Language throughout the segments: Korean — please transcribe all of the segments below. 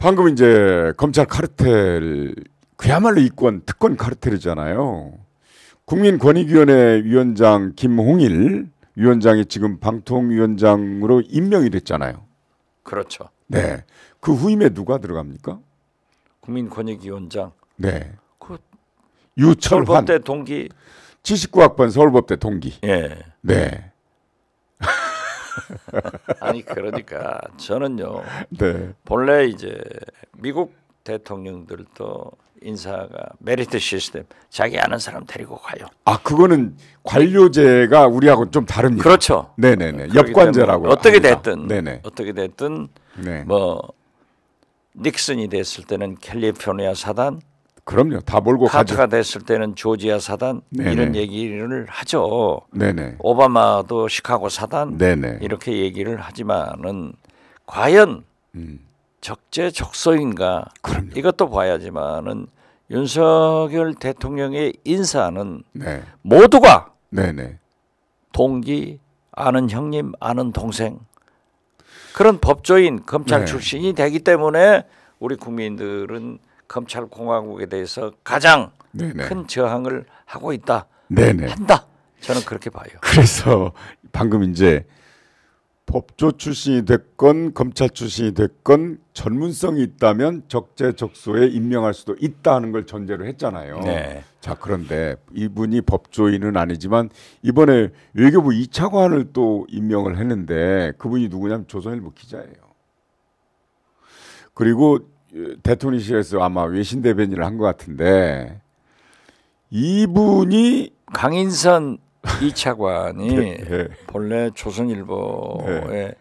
방금 이제 검찰 카르텔 그야말로 이권 특권 카르텔이잖아요. 국민권익위원회 위원장 김홍일 위원장이 지금 방통위원장으로 임명이 됐잖아요. 그렇죠. 네. 그 후임에 누가 들어갑니까? 국민권익위원장. 네. 그 유철환. 서울법대 동기. 79학번 서울법대 동기. 예. 네. 아니 그러니까 저는요. 네. 본래 이제 미국 대통령들도 인사가 메리트 시스템 자기 아는 사람 데리고 가요. 아 그거는 관료제가 우리하고 좀 다릅니다. 그렇죠. 네네네. 역관제라고. 어떻게 됐든 네네. 어떻게 됐든 네. 뭐 닉슨이 됐을 때는 캘리포니아 사단 그럼요. 다 몰고 카트가 됐을 때는 조지아 사단 네네. 이런 얘기를 하죠. 네네. 오바마도 시카고 사단 네네. 이렇게 얘기를 하지만은 과연 음. 적재적소인가 그럼요. 이것도 봐야지만은 윤석열 대통령의 인사는 네. 모두가 네네. 동기 아는 형님 아는 동생 그런 법조인 검찰 네. 출신이 되기 때문에 우리 국민들은 검찰공화국에 대해서 가장 네네. 큰 저항을 하고 있다. 네네. 한다. 저는 그렇게 봐요. 그래서 방금 이제 법조 출신이 됐건 검찰 출신이 됐건 전문성이 있다면 적재적소에 임명할 수도 있다는 걸 전제로 했잖아요. 네. 자 그런데 이분이 법조인은 아니지만 이번에 외교부 2차관을 또 임명을 했는데 그분이 누구냐면 조선일보 기자예요. 그리고 예, 대통령실에서 아마 외신 대변인을 한 것 같은데 이분이 강인선 이차관이 네, 네. 본래 조선일보의 네.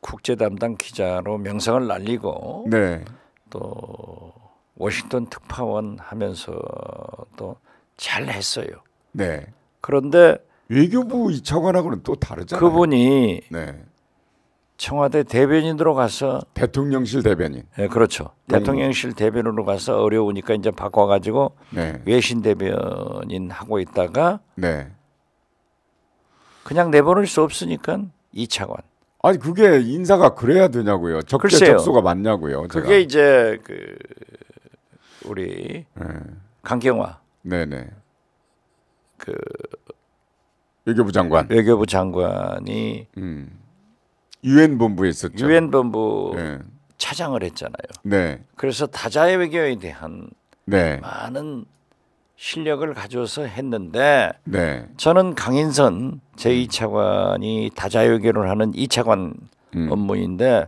국제 담당 기자로 명성을 날리고 네. 또 워싱턴 특파원 하면서도 잘 했어요. 네. 그런데 외교부 이차관하고는 또 다르잖아요. 그분이 네. 청와대 대변인으로 가서 대통령실 대변인. 네, 그렇죠. 네. 대통령실 대변으로 가서 어려우니까 이제 바꿔가지고 네. 외신 대변인 하고 있다가 네. 그냥 내보낼 수 없으니까 이차관 아니 그게 인사가 그래야 되냐고요. 적재 글쎄요. 적소가 맞냐고요. 제가. 그게 이제 그 우리 네. 강경화. 네네. 네. 그 외교부 장관. 외교부 장관이 음. 유엔 본부에 있었죠. 유엔 본부 네. 차장을 했잖아요. 네. 그래서 다자의 외교에 대한 네. 많은 실력을 가져서 했는데 네. 저는 강인선 제2차관이 음. 다자의 외교를 하는 2차관 음. 업무인데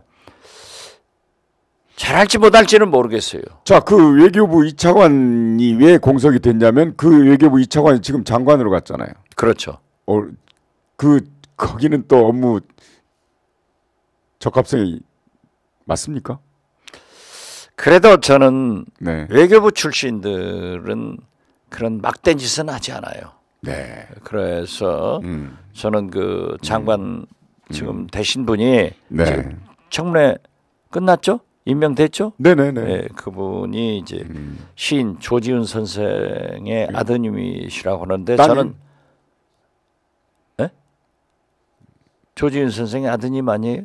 잘할지 못할지는 모르겠어요. 자, 그 외교부 2차관이 왜 공석이 됐냐면 그 외교부 2차관이 지금 장관으로 갔잖아요. 그렇죠. 어, 그 거기는 또 업무 적합성이 맞습니까? 그래도 저는 네. 외교부 출신들은 그런 막된 짓은 하지 않아요. 네. 그래서 음. 저는 그 장관 음. 지금 대신 음. 분이 네. 청문회 끝났죠? 임명됐죠? 네네네. 네, 네. 네, 그분이 이제 음. 시인 조지훈 선생의 음. 아드님이시라고 하는데 따님. 저는 네? 조지훈 선생의 아드님 아니에요?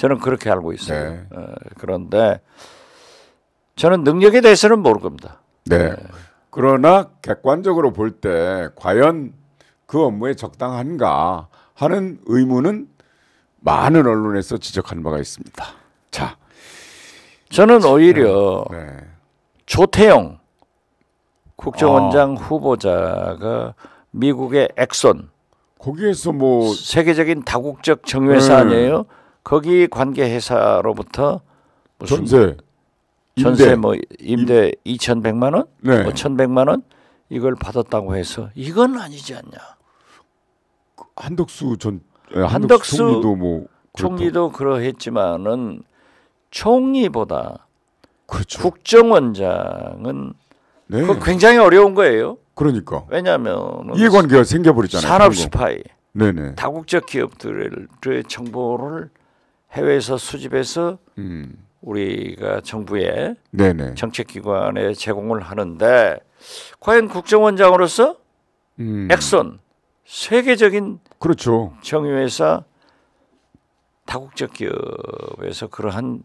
저는 그렇게 알고 있어요. 네. 어, 그런데 저는 능력에 대해서는 모를 겁니다. 네. 네. 그러나 객관적으로 볼 때 과연 그 업무에 적당한가 하는 의문은 많은 언론에서 지적한 바가 있습니다. 자, 저는 오히려 네. 네. 조태영 국정원장 아. 후보자가 미국의 엑손 거기에서 뭐 세계적인 다국적 정유회사 네. 아니에요? 거기 관계 회사로부터 무슨 전세 전세 임대. 뭐 임대 2,100만 원, 네. 1,100만 뭐 원 이걸 받았다고 해서 이건 아니지 않냐. 그 한덕수 전 예, 한덕수, 한덕수 총리도 뭐 총리도 그러했지만은 총리보다 그렇죠. 국정원장은 네. 굉장히 어려운 거예요. 그러니까 왜냐하 이해관계가 생겨버리잖아요. 산업 스파이, 네네. 다국적 기업들의 정보를 해외에서 수집해서 음. 우리가 정부에 네네. 정책기관에 제공을 하는데 과연 국정원장으로서 음. 액션 세계적인 그렇죠. 정유회사 다국적 기업에서 그러한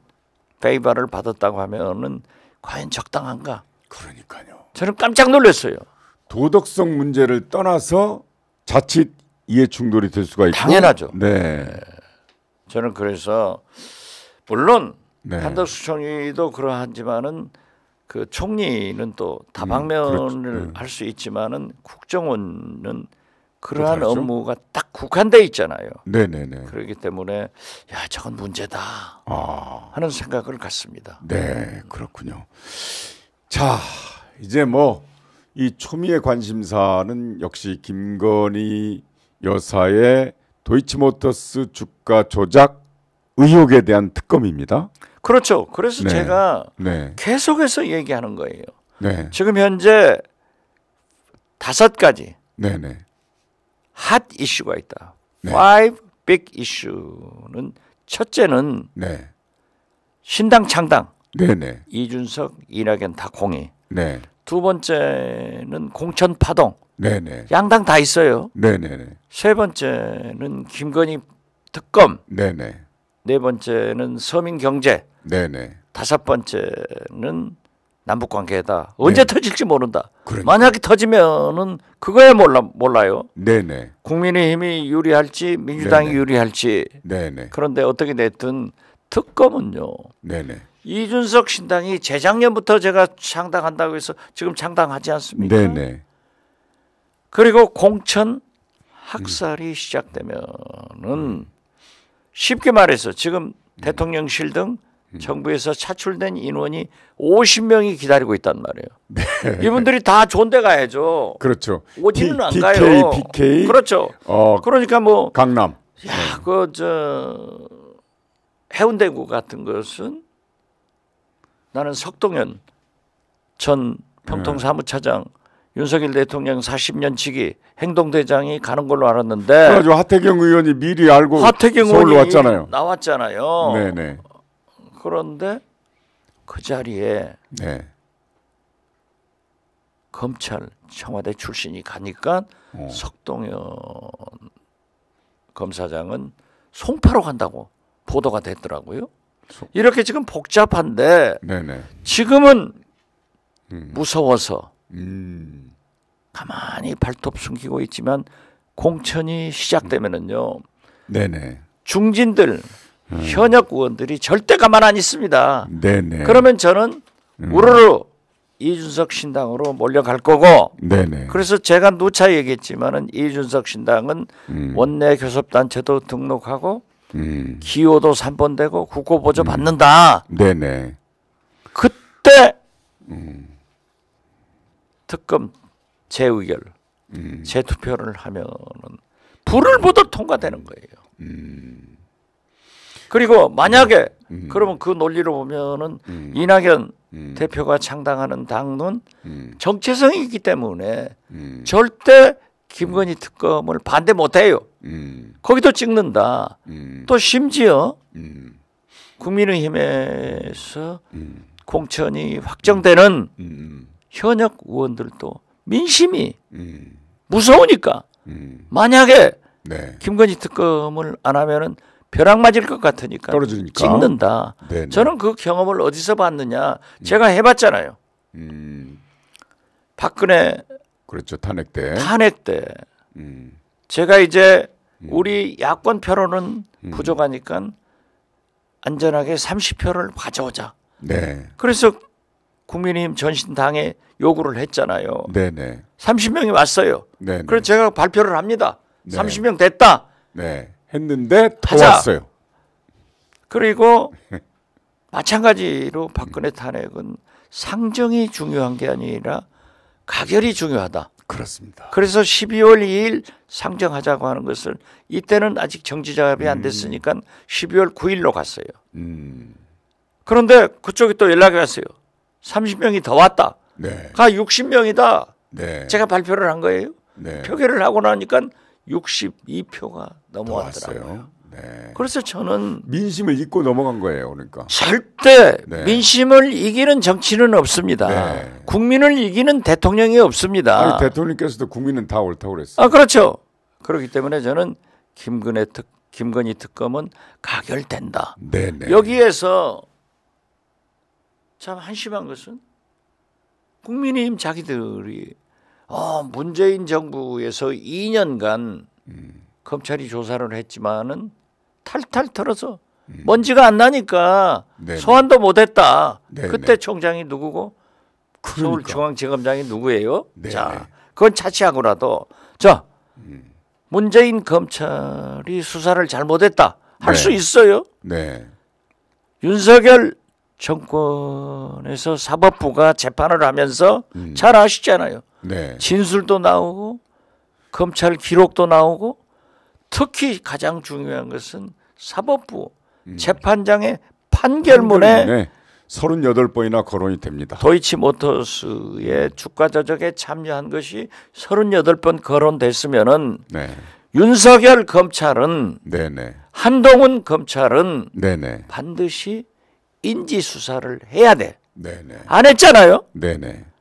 페이바를 받았다고 하면은 과연 적당한가? 그러니까요. 저는 깜짝 놀랐어요. 도덕성 문제를 떠나서 자칫 이해 충돌이 될 수가 있고 당연하죠. 네. 네. 저는 그래서 물론 네. 한덕수 총리도 그러하지만은 그 총리는 또 다방면을 음, 그렇죠. 네. 할수 있지만은 국정원은 그러한 그렇죠. 업무가 딱 국한돼 있잖아요. 네네네. 그렇기 때문에 야 저건 문제다 아. 하는 생각을 갖습니다. 네 그렇군요. 자 이제 뭐 이 초미의 관심사는 역시 김건희 여사의 도이치모터스 주가 조작 의혹에 대한 특검입니다. 그렇죠. 그래서 네. 제가 네. 계속해서 얘기하는 거예요. 네. 지금 현재 다섯 가지 핫 네, 이슈가 네. 있다. 네. big issue는 첫째는 네. 신당 창당 이준석, 이낙연 다 공이. 두 번째는 공천 파동. 네네. 양당 다 있어요. 네네. 세 번째는 김건희 특검. 네네. 네 번째는 서민 경제. 네네. 다섯 번째는 남북 관계다. 언제 네 터질지 모른다. 그러니까. 만약에 터지면은 그거야 몰라 몰라요. 네네. 국민의힘이 유리할지 민주당이 네네. 유리할지. 네네. 그런데 어떻게 됐든 특검은요. 네네. 이준석 신당이 재작년부터 제가 창당한다고 해서 지금 창당하지 않습니까? 네네. 그리고 공천 학살이 시작되면은 음. 쉽게 말해서 지금 대통령실 등 음. 정부에서 차출된 인원이 50명이 기다리고 있단 말이에요. 네. 이분들이 다 좋은데 가야죠. 그렇죠. 오지는 안 가요. BK, 그렇죠. 어, 그러니까 뭐 강남. 야, 그 저 해운대구 같은 것은 나는 석동현 전 네. 평통사무차장 윤석열 대통령 40년 치기 행동대장이 가는 걸로 알았는데 그래가지고 하태경 의원이 미리 알고 하태경 서울로 왔잖아요. 나왔잖아요. 네네. 그런데 그 자리에 네. 검찰 청와대 출신이 가니까 어. 석동현 검사장은 송파로 간다고 보도가 됐더라고요. 이렇게 지금 복잡한데 네네. 지금은 음. 무서워서 음. 가만히 발톱 숨기고 있지만 공천이 시작되면은요. 네네. 중진들 음. 현역 의원들이 절대 가만 안 있습니다. 네네. 그러면 저는 음. 우르르 이준석 신당으로 몰려갈 거고. 네네. 그래서 제가 누차 얘기했지만은 이준석 신당은 음. 원내 교섭단체도 등록하고 음. 기호도 3번 되고 국고 보조 음. 받는다. 네네. 그때 특검 재의결, 음. 재투표를 하면은 불을 보듯 통과되는 음. 거예요. 음. 그리고 만약에 음. 음. 그러면 그 논리로 보면은 음. 이낙연 음. 대표가 창당하는 당은 정체성이 있기 때문에 절대 김건희 특검을 반대 못해요. 거기도 찍는다. 또 심지어 국민의힘에서 공천이 확정되는 현역 의원들도 민심이 음. 무서우니까 음. 만약에 네. 김건희 특검을 안 하면은 벼락 맞을 것 같으니까 떨어지니까. 찍는다. 네네. 네. 저는 그 경험을 어디서 봤느냐? 음. 제가 해봤잖아요. 음. 박근혜 그렇죠 탄핵 때 탄핵 때 음. 제가 이제 음. 우리 야권 표로는 부족하니까 안전하게 30표를 가져오자. 네. 그래서 국민의힘 전신당에 요구를 했잖아요. 네네. 30명이 왔어요. 네네. 그래서 제가 발표를 합니다. 네. 30명 됐다. 네. 했는데 더 하자. 왔어요. 그리고 마찬가지로 박근혜 탄핵은 상정이 중요한 게 아니라 가결이 중요하다. 그렇습니다. 그래서 12월 2일 상정하자고 하는 것을 이때는 아직 정지작업이 음. 안 됐으니까 12월 9일로 갔어요. 음. 그런데 그쪽이 또 연락이 왔어요. 30명이 더 왔다. 네. 가 60명이다. 네. 제가 발표를 한 거예요. 네. 표결을 하고 나니까 62표가 넘어왔더라고요. 네. 그래서 저는 민심을 잊고 넘어간 거예요. 그러니까 절대 네. 민심을 이기는 정치는 없습니다. 네. 국민을 이기는 대통령이 없습니다. 아니, 대통령께서도 국민은 다 옳다고 그랬어요. 아 그렇죠. 그렇기 때문에 저는 김근혜 특 김건희 특검은 가결된다. 네네. 네. 여기에서 참 한심한 것은 국민의힘 자기들이 어, 문재인 정부에서 2년간 음. 검찰이 조사를 했지만은 탈탈 털어서 음. 먼지가 안 나니까 네네. 소환도 못했다. 그때 총장이 누구고 그러니까. 서울중앙지검장이 누구예요? 네네. 자, 그건 차치하고라도 자 음. 문재인 검찰이 수사를 잘못했다 할수 네. 있어요. 네. 윤석열 정권에서 사법부가 재판을 하면서 음. 잘 아시잖아요. 네. 진술도 나오고 검찰 기록도 나오고 특히 가장 중요한 것은 사법부 음. 재판장의 판결문에 네. 38번이나 거론이 됩니다. 도이치모터스의 주가 조작에 참여한 것이 38번 거론됐으면은 네. 윤석열 검찰은 네네. 네. 한동훈 검찰은 네네. 네. 반드시 인지 수사를 해야 돼. 네네. 네. 안 했잖아요. 네네. 네.